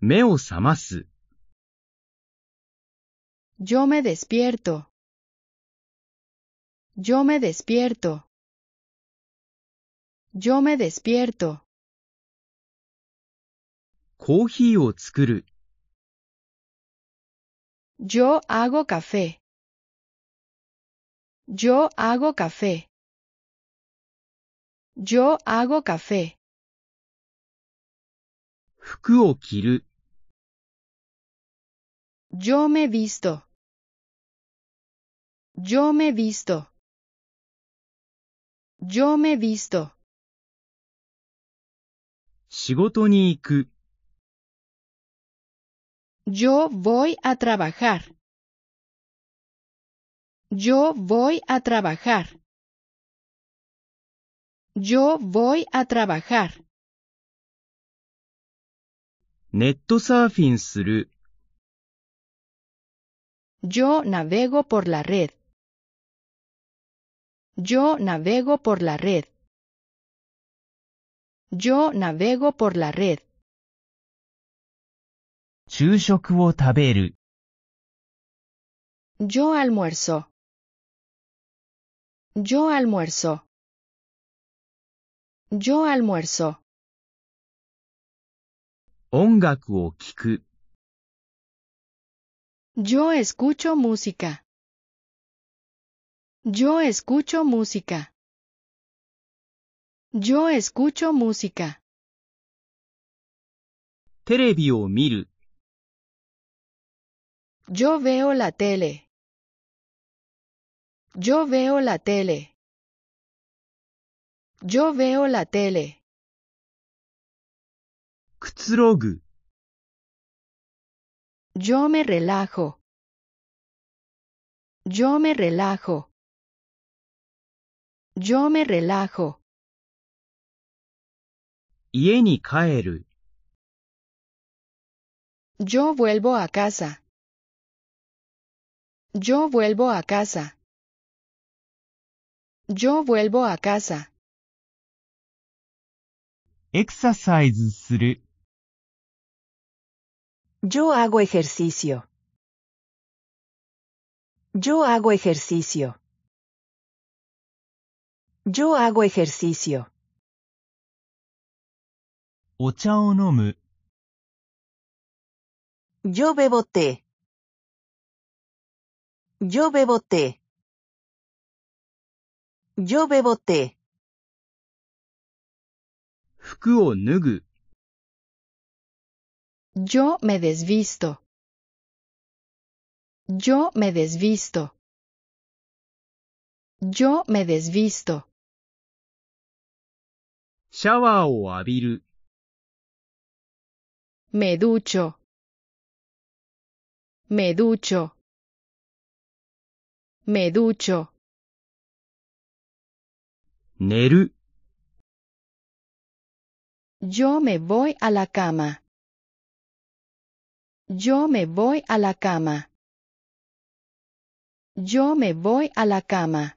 目を覚ます。Yo me despierto. Yo me despierto. Yo me despierto. コーヒーを作る。Yo hago café. Yo hago café. Yo hago café. Yo me visto. Yo me visto. Yo me visto. Yo voy a trabajar. Yo voy a trabajar. Yo voy a trabajar. ネットサーフィンする。Yo navego por la red. Yo navego por la red. Yo navego por la red. 昼食を食べる。Yo almuerzo. Yo almuerzo. Yo almuerzo. Yo escucho música. Yo escucho música. Yo escucho música. Yo veo la tele. Yo veo la tele. Yo veo la tele. Yo me relajo. Yo me relajo. Yo me relajo. Yo vuelvo a casa. Yo vuelvo a casa. Yo vuelvo a casa. Yo hago ejercicio. Yo hago ejercicio. Yo hago ejercicio. Yo bebo té. Yo bebo té. Yo bebo té. Yo me desvisto. Yo me desvisto. Yo me desvisto. Me ducho. Me ducho. Me ducho. Yo me voy a la cama. Yo me voy a la cama. Yo me voy a la cama.